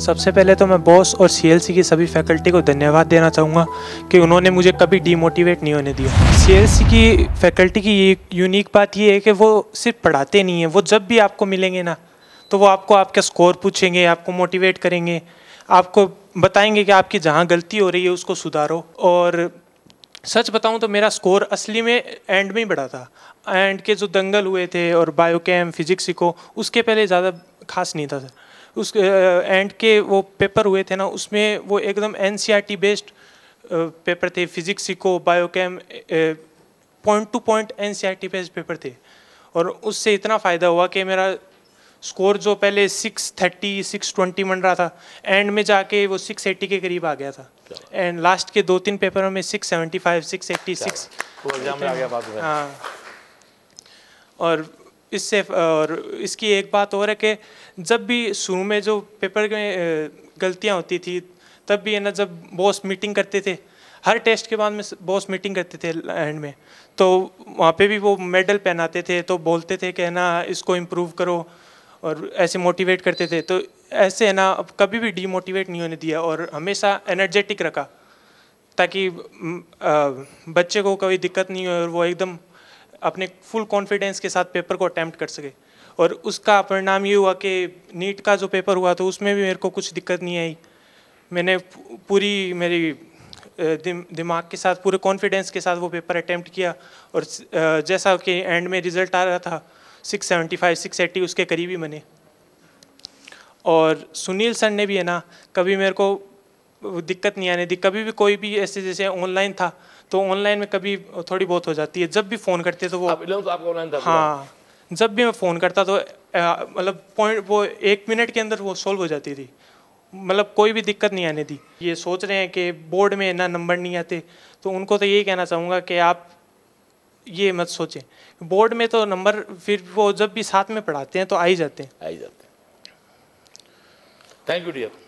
सबसे पहले तो मैं बॉस और सीएलसी की सभी फैकल्टी को धन्यवाद देना चाहूँगा कि उन्होंने मुझे कभी डीमोटिवेट नहीं होने दिया सीएलसी की फैकल्टी की ये यूनिक बात ये है कि वो सिर्फ पढ़ाते नहीं हैं वो जब भी आपको मिलेंगे ना तो वो आपको आपका स्कोर पूछेंगे आपको मोटिवेट करेंगे आपको बताएंगे कि आपकी जहाँ गलती हो रही है उसको सुधारो और सच बताऊँ तो मेरा स्कोर असली में एंड में ही बढ़ा था एंड के जो दंगल हुए थे और बायोकेम फिजिक्स को उसके पहले ज़्यादा खास नहीं था सर उस एंड के वो पेपर हुए थे ना उसमें वो एकदम एन बेस्ड पेपर थे फिजिक्स को biochem point to point N based paper थे और उससे इतना फ़ायदा हुआ कि मेरा स्कोर जो पहले सिक्स थर्टी सिक्स ट्वेंटी बन रहा था एंड में जाके वो सिक्स एट्टी के करीब आ गया था एंड लास्ट के दो तीन पेपरों में six seventy five six eighty six हाँ और इससे और इसकी एक बात और है कि जब भी शुरू में जो पेपर में गलतियाँ होती थी तब भी है ना जब बॉस मीटिंग करते थे हर टेस्ट के बाद में बॉस मीटिंग करते थे एंड में तो वहाँ पे भी वो मेडल पहनाते थे तो बोलते थे कि है ना इसको इम्प्रूव करो और ऐसे मोटिवेट करते थे तो ऐसे है ना अब कभी भी डीमोटिवेट नहीं होने दिया और हमेशा एनर्जेटिक रखा ताकि बच्चे को कभी दिक्कत नहीं हो और वो एकदम अपने फुल कॉन्फिडेंस के साथ पेपर को अटैम्प्ट कर सके और उसका परिणाम ये हुआ कि नीट का जो पेपर हुआ था उसमें भी मेरे को कुछ दिक्कत नहीं आई मैंने पूरी मेरी दिमाग के साथ पूरे कॉन्फिडेंस के साथ वो पेपर अटैम्प्ट किया और जैसा कि एंड में रिज़ल्ट आ रहा था 675, 680 उसके करीब ही बने और सुनील सर ने भी है ना कभी मेरे को दिक्कत नहीं आने दी कभी भी कोई भी ऐसे जैसे ऑनलाइन था तो ऑनलाइन में कभी थोड़ी बहुत हो जाती है जब भी फ़ोन करते तो वो ऑनलाइन था हाँ जब भी मैं फ़ोन करता तो मतलब पॉइंट वो एक मिनट के अंदर वो सॉल्व हो जाती थी मतलब कोई भी दिक्कत नहीं आने दी ये सोच रहे हैं कि बोर्ड में ना नंबर नहीं आते तो उनको तो यही कहना चाहूँगा कि आप ये मत सोचें बोर्ड में तो नंबर फिर वो जब भी साथ में पढ़ाते हैं तो आ ही जाते हैं आ ही जाते हैं थैंक यू डियर